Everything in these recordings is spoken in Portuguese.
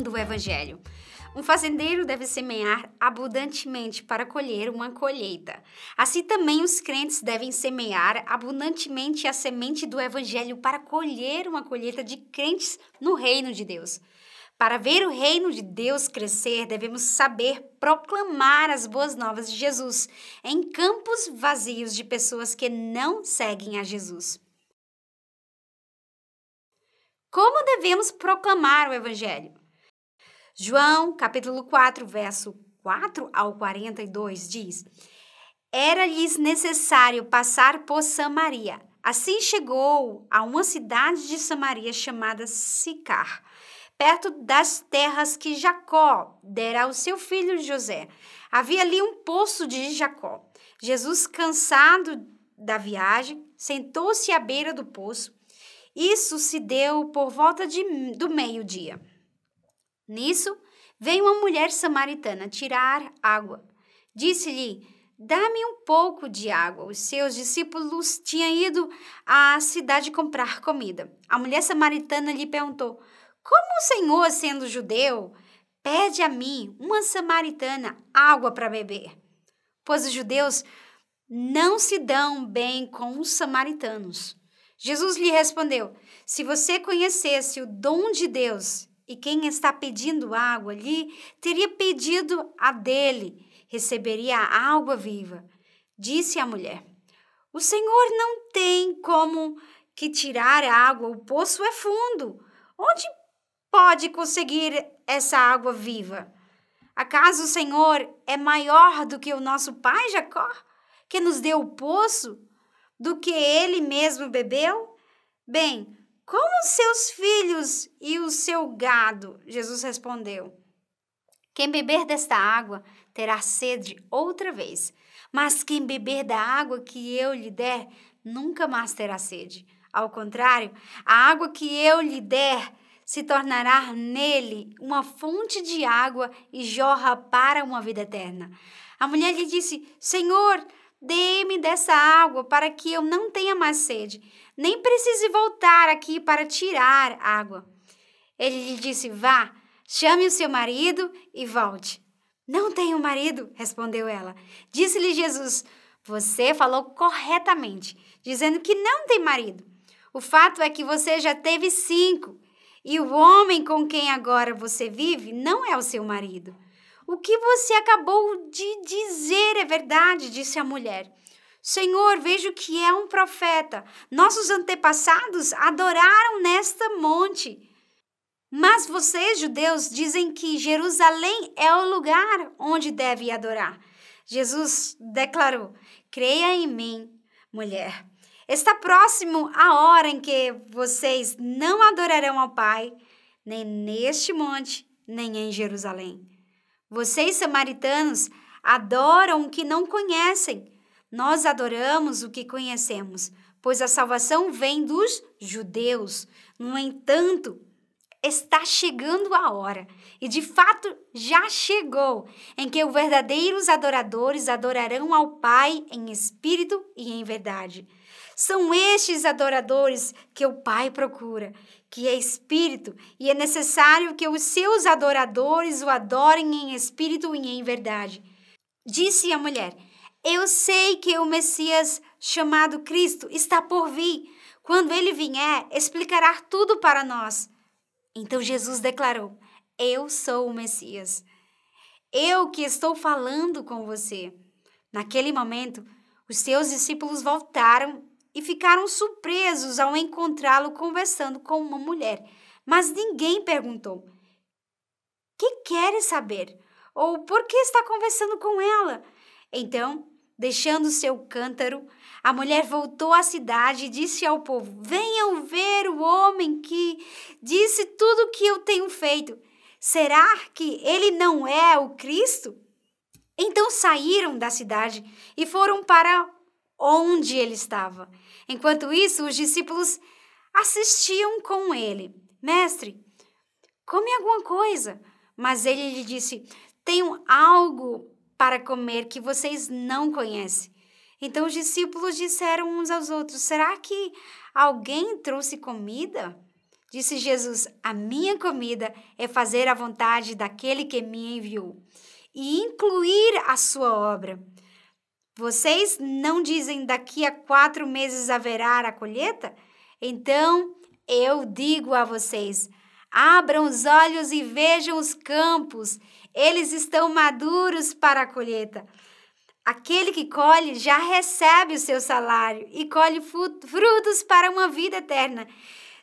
Do o Evangelho. Um fazendeiro deve semear abundantemente para colher uma colheita. Assim também os crentes devem semear abundantemente a semente do Evangelho para colher uma colheita de crentes no reino de Deus. Para ver o reino de Deus crescer, devemos saber proclamar as boas novas de Jesus em campos vazios de pessoas que não seguem a Jesus. Como devemos proclamar o Evangelho? João, capítulo 4, verso 4 ao 42 diz: Era-lhes necessário passar por Samaria. Assim chegou a uma cidade de Samaria chamada Sicar, perto das terras que Jacó dera ao seu filho José. Havia ali um poço de Jacó. Jesus, cansado da viagem, sentou-se à beira do poço. Isso se deu por volta de, do meio-dia. Nisso, veio uma mulher samaritana tirar água. Disse-lhe: Dá-me um pouco de água. Os seus discípulos tinham ido à cidade comprar comida. A mulher samaritana lhe perguntou: Como o senhor, sendo judeu, pede a mim, uma samaritana, água para beber? Pois os judeus não se dão bem com os samaritanos. Jesus lhe respondeu: Se você conhecesse o dom de Deus e quem está pedindo água ali teria pedido a dele, receberia a água viva. Disse a mulher: O Senhor não tem como que tirar a água, o poço é fundo. Onde pode conseguir essa água viva? Acaso o Senhor é maior do que o nosso pai Jacó, que nos deu o poço, do que ele mesmo bebeu? Bem, com os seus filhos e o seu gado. Jesus respondeu: Quem beber desta água terá sede outra vez, mas quem beber da água que eu lhe der nunca mais terá sede. Ao contrário, a água que eu lhe der se tornará nele uma fonte de água e jorra para uma vida eterna. A mulher lhe disse: Senhor, dê-me dessa água para que eu não tenha mais sede nem precise voltar aqui para tirar água. Ele lhe disse: Vá, chame o seu marido e volte. Não tenho marido, respondeu ela. Disse-lhe Jesus: Você falou corretamente, dizendo que não tem marido. O fato é que você já teve cinco, e o homem com quem agora você vive não é o seu marido. O que você acabou de dizer é verdade, disse a mulher. Senhor, vejo que é um profeta. Nossos antepassados adoraram nesta monte. Mas vocês, judeus, dizem que Jerusalém é o lugar onde deve adorar. Jesus declarou: Creia em mim, mulher. Está próximo a hora em que vocês não adorarão ao Pai, nem neste monte, nem em Jerusalém. Vocês, samaritanos, adoram o que não conhecem. Nós adoramos o que conhecemos, pois a salvação vem dos judeus. No entanto, está chegando a hora, e de fato já chegou, em que os verdadeiros adoradores adorarão ao Pai em espírito e em verdade. São estes adoradores que o Pai procura, que é espírito, e é necessário que os seus adoradores o adorem em espírito e em verdade. Disse a mulher: eu sei que o Messias chamado Cristo está por vir. Quando ele vier, explicará tudo para nós. Então Jesus declarou: Eu sou o Messias. Eu que estou falando com você. Naquele momento, os seus discípulos voltaram e ficaram surpresos ao encontrá-lo conversando com uma mulher. Mas ninguém perguntou: Que queres saber? Ou por que está conversando com ela? Então, Deixando seu cântaro, a mulher voltou à cidade e disse ao povo: Venham ver o homem que disse tudo o que eu tenho feito. Será que ele não é o Cristo? Então saíram da cidade e foram para onde ele estava. Enquanto isso, os discípulos assistiam com ele: Mestre, come alguma coisa. Mas ele lhe disse: Tenho algo para comer que vocês não conhecem. Então os discípulos disseram uns aos outros: Será que alguém trouxe comida? Disse Jesus: A minha comida é fazer a vontade daquele que me enviou e incluir a sua obra. Vocês não dizem daqui a quatro meses haverá a colheita? Então eu digo a vocês: abram os olhos e vejam os campos eles estão maduros para a colheita. Aquele que colhe já recebe o seu salário e colhe frutos para uma vida eterna,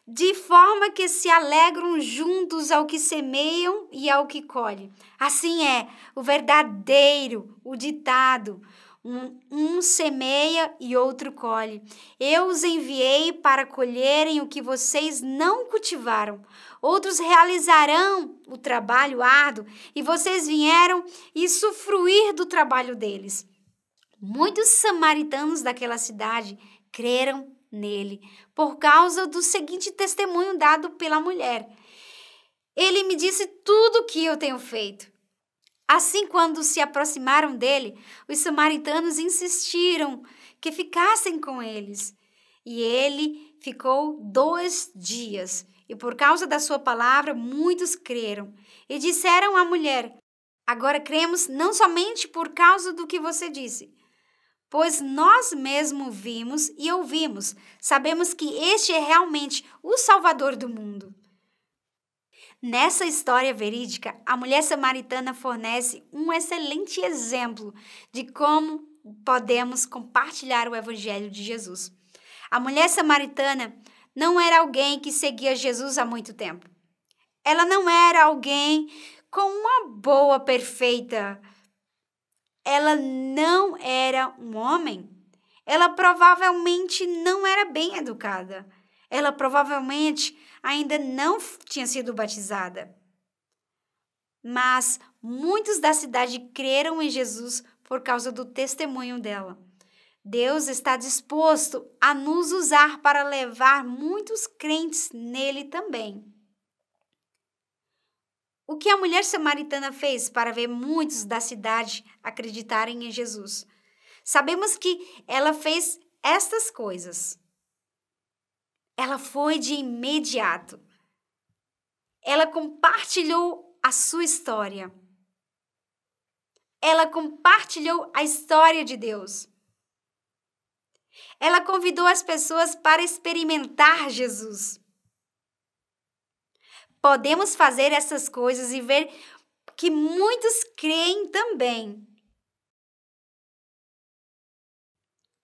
de forma que se alegram juntos ao que semeiam e ao que colhe. Assim é o verdadeiro, o ditado, um, um, semeia e outro colhe. Eu os enviei para colherem o que vocês não cultivaram. Outros realizarão o trabalho árduo e vocês vieram e sufruir do trabalho deles. Muitos samaritanos daquela cidade creram nele por causa do seguinte testemunho dado pela mulher. Ele me disse tudo o que eu tenho feito. Assim, quando se aproximaram dele, os samaritanos insistiram que ficassem com eles. E ele ficou dois dias. E por causa da sua palavra, muitos creram. E disseram à mulher: Agora cremos não somente por causa do que você disse, pois nós mesmo vimos e ouvimos. Sabemos que este é realmente o Salvador do mundo. Nessa história verídica, a mulher samaritana fornece um excelente exemplo de como podemos compartilhar o Evangelho de Jesus. A mulher samaritana não era alguém que seguia Jesus há muito tempo. Ela não era alguém com uma boa perfeita. Ela não era um homem. Ela provavelmente não era bem educada. Ela provavelmente ainda não tinha sido batizada. Mas muitos da cidade creram em Jesus por causa do testemunho dela. Deus está disposto a nos usar para levar muitos crentes nele também. O que a mulher samaritana fez para ver muitos da cidade acreditarem em Jesus? Sabemos que ela fez estas coisas. Ela foi de imediato. Ela compartilhou a sua história. Ela compartilhou a história de Deus. Ela convidou as pessoas para experimentar Jesus. Podemos fazer essas coisas e ver que muitos creem também.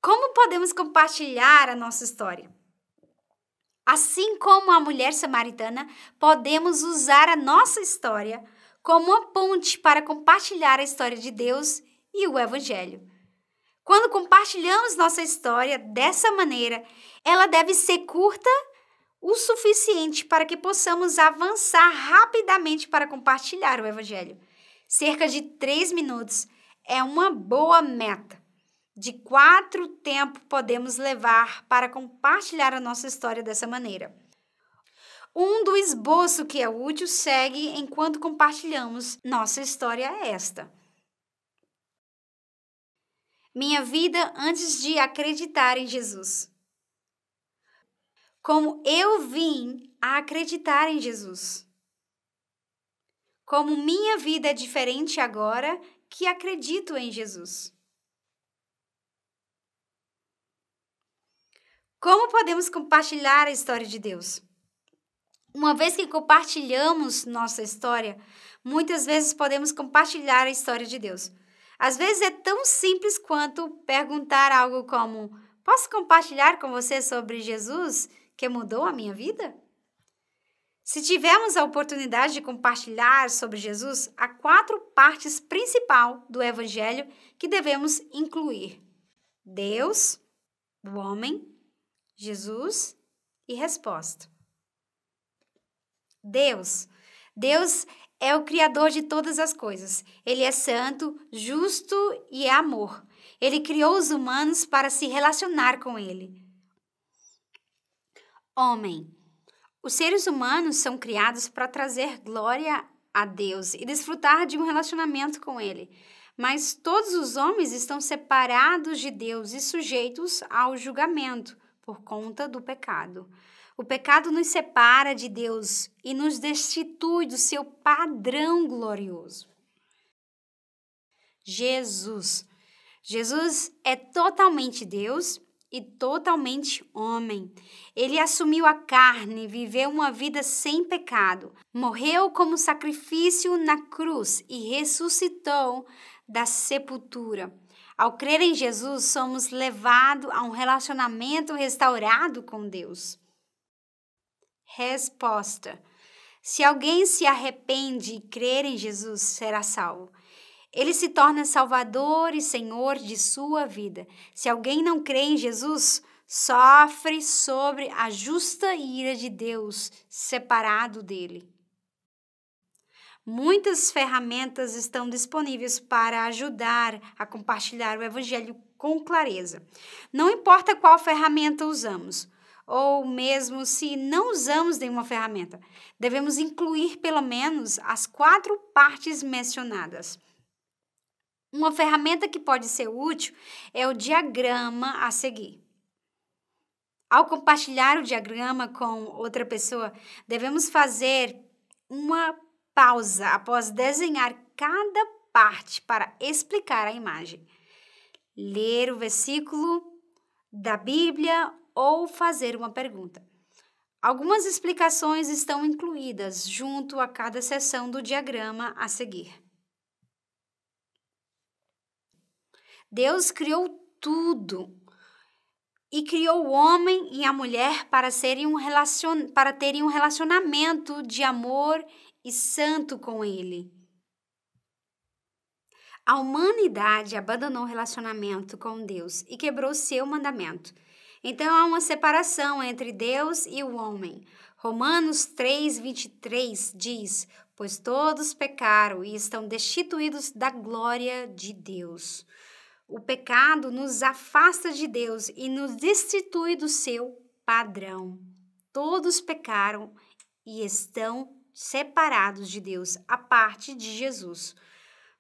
Como podemos compartilhar a nossa história? Assim como a mulher samaritana, podemos usar a nossa história como uma ponte para compartilhar a história de Deus e o Evangelho. Quando compartilhamos nossa história dessa maneira, ela deve ser curta o suficiente para que possamos avançar rapidamente para compartilhar o Evangelho. Cerca de três minutos é uma boa meta de quatro tempo podemos levar para compartilhar a nossa história dessa maneira. Um do esboço que é útil segue enquanto compartilhamos nossa história é esta. Minha vida antes de acreditar em Jesus. Como eu vim a acreditar em Jesus. Como minha vida é diferente agora que acredito em Jesus. Como podemos compartilhar a história de Deus? Uma vez que compartilhamos nossa história, muitas vezes podemos compartilhar a história de Deus. Às vezes é tão simples quanto perguntar algo como: Posso compartilhar com você sobre Jesus que mudou a minha vida? Se tivermos a oportunidade de compartilhar sobre Jesus, há quatro partes principais do Evangelho que devemos incluir: Deus, o homem, Jesus e resposta. Deus. Deus é o Criador de todas as coisas. Ele é santo, justo e é amor. Ele criou os humanos para se relacionar com Ele. Homem. Os seres humanos são criados para trazer glória a Deus e desfrutar de um relacionamento com Ele. Mas todos os homens estão separados de Deus e sujeitos ao julgamento por conta do pecado. O pecado nos separa de Deus e nos destitui do seu padrão glorioso. Jesus. Jesus é totalmente Deus e totalmente homem. Ele assumiu a carne, viveu uma vida sem pecado, morreu como sacrifício na cruz e ressuscitou da sepultura ao crer em Jesus, somos levados a um relacionamento restaurado com Deus. Resposta: Se alguém se arrepende e crer em Jesus, será salvo. Ele se torna Salvador e Senhor de sua vida. Se alguém não crê em Jesus, sofre sobre a justa ira de Deus, separado dele. Muitas ferramentas estão disponíveis para ajudar a compartilhar o Evangelho com clareza. Não importa qual ferramenta usamos, ou mesmo se não usamos nenhuma ferramenta, devemos incluir pelo menos as quatro partes mencionadas. Uma ferramenta que pode ser útil é o diagrama a seguir. Ao compartilhar o diagrama com outra pessoa, devemos fazer uma pausa após desenhar cada parte para explicar a imagem. Ler o versículo da Bíblia ou fazer uma pergunta. Algumas explicações estão incluídas junto a cada seção do diagrama a seguir. Deus criou tudo e criou o homem e a mulher para, serem um relacion... para terem um relacionamento de amor e e santo com Ele. A humanidade abandonou o relacionamento com Deus e quebrou seu mandamento. Então há uma separação entre Deus e o homem. Romanos 3:23 diz: "Pois todos pecaram e estão destituídos da glória de Deus." O pecado nos afasta de Deus e nos destitui do seu padrão. Todos pecaram e estão separados de Deus, a parte de Jesus.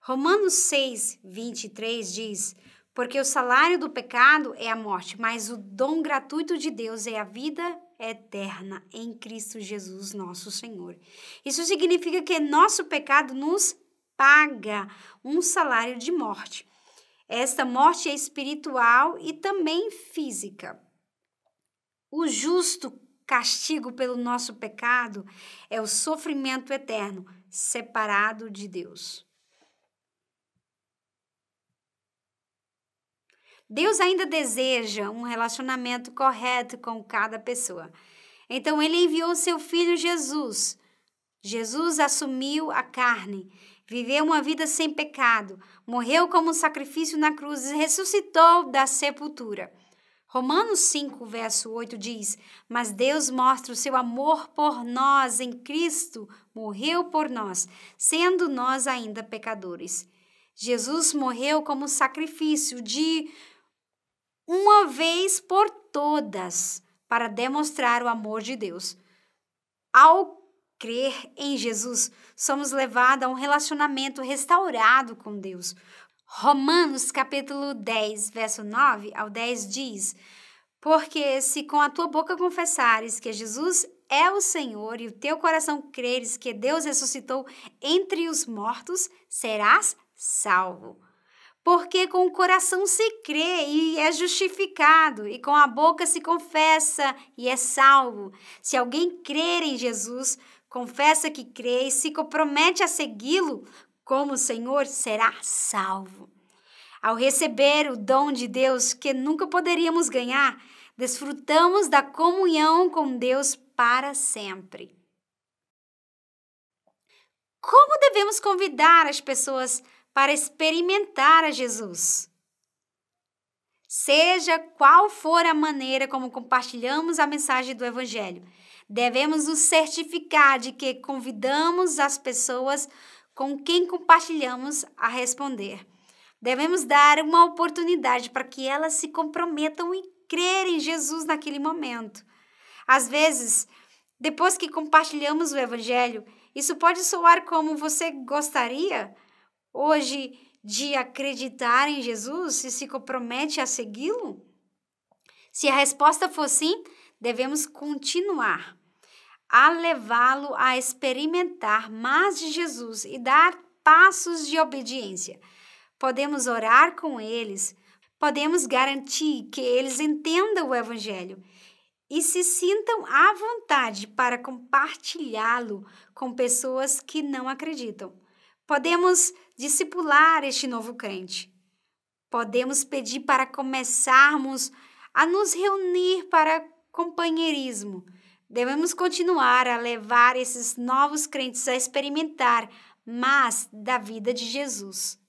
Romanos 6, 23 diz: Porque o salário do pecado é a morte, mas o dom gratuito de Deus é a vida eterna em Cristo Jesus, nosso Senhor. Isso significa que nosso pecado nos paga um salário de morte. Esta morte é espiritual e também física. O justo castigo pelo nosso pecado é o sofrimento eterno, separado de Deus. Deus ainda deseja um relacionamento correto com cada pessoa. Então ele enviou seu filho Jesus. Jesus assumiu a carne, viveu uma vida sem pecado, morreu como sacrifício na cruz e ressuscitou da sepultura. Romanos 5, verso 8 diz: Mas Deus mostra o seu amor por nós em Cristo, morreu por nós, sendo nós ainda pecadores. Jesus morreu como sacrifício de uma vez por todas para demonstrar o amor de Deus. Ao crer em Jesus, somos levados a um relacionamento restaurado com Deus. Romanos capítulo 10, verso 9 ao 10 diz: Porque se com a tua boca confessares que Jesus é o Senhor e o teu coração creres que Deus ressuscitou entre os mortos, serás salvo. Porque com o coração se crê e é justificado, e com a boca se confessa e é salvo. Se alguém crer em Jesus, confessa que crê e se compromete a segui-lo, como o Senhor, será salvo. Ao receber o dom de Deus que nunca poderíamos ganhar, desfrutamos da comunhão com Deus para sempre. Como devemos convidar as pessoas para experimentar a Jesus? Seja qual for a maneira como compartilhamos a mensagem do Evangelho, devemos nos certificar de que convidamos as pessoas com quem compartilhamos a responder. Devemos dar uma oportunidade para que elas se comprometam e crer em Jesus naquele momento. Às vezes, depois que compartilhamos o Evangelho, isso pode soar como você gostaria hoje de acreditar em Jesus e se compromete a segui-lo? Se a resposta for sim, devemos continuar a levá-lo a experimentar mais de Jesus e dar passos de obediência. Podemos orar com eles, podemos garantir que eles entendam o Evangelho e se sintam à vontade para compartilhá-lo com pessoas que não acreditam. Podemos discipular este novo crente. Podemos pedir para começarmos a nos reunir para companheirismo Devemos continuar a levar esses novos crentes a experimentar mais da vida de Jesus.